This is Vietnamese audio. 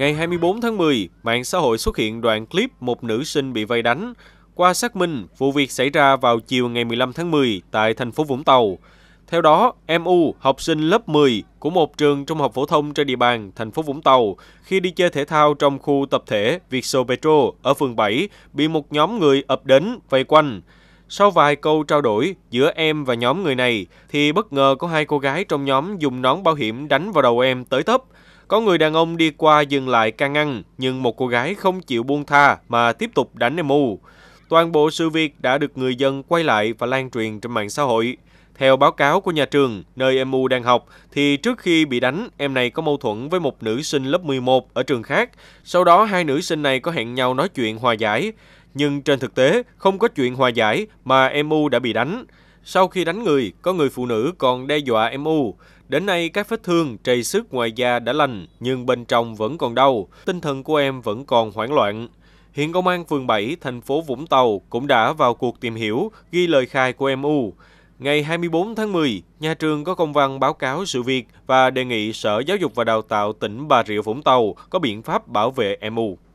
Ngày 24 tháng 10, mạng xã hội xuất hiện đoạn clip một nữ sinh bị vây đánh. Qua xác minh, vụ việc xảy ra vào chiều ngày 15 tháng 10 tại thành phố Vũng Tàu. Theo đó, em U, học sinh lớp 10 của một trường trung học phổ thông trên địa bàn thành phố Vũng Tàu, khi đi chơi thể thao trong khu tập thể Vietso Petro ở phường 7, bị một nhóm người ập đến vây quanh. Sau vài câu trao đổi giữa em và nhóm người này, thì bất ngờ có hai cô gái trong nhóm dùng nón bảo hiểm đánh vào đầu em tới tấp. Có người đàn ông đi qua dừng lại can ngăn, nhưng một cô gái không chịu buông tha mà tiếp tục đánh em u. Toàn bộ sự việc đã được người dân quay lại và lan truyền trên mạng xã hội. Theo báo cáo của nhà trường, nơi em U đang học, thì trước khi bị đánh, em này có mâu thuẫn với một nữ sinh lớp 11 ở trường khác. Sau đó hai nữ sinh này có hẹn nhau nói chuyện hòa giải. Nhưng trên thực tế, không có chuyện hòa giải mà em U đã bị đánh. Sau khi đánh người, có người phụ nữ còn đe dọa em U. Đến nay, các vết thương, trầy sức ngoài da đã lành, nhưng bên trong vẫn còn đau. Tinh thần của em vẫn còn hoảng loạn. Hiện Công an phường 7, thành phố Vũng Tàu cũng đã vào cuộc tìm hiểu, ghi lời khai của em U. Ngày 24 tháng 10, nhà trường có công văn báo cáo sự việc và đề nghị Sở Giáo dục và Đào tạo tỉnh Bà Rịa Vũng Tàu có biện pháp bảo vệ em U.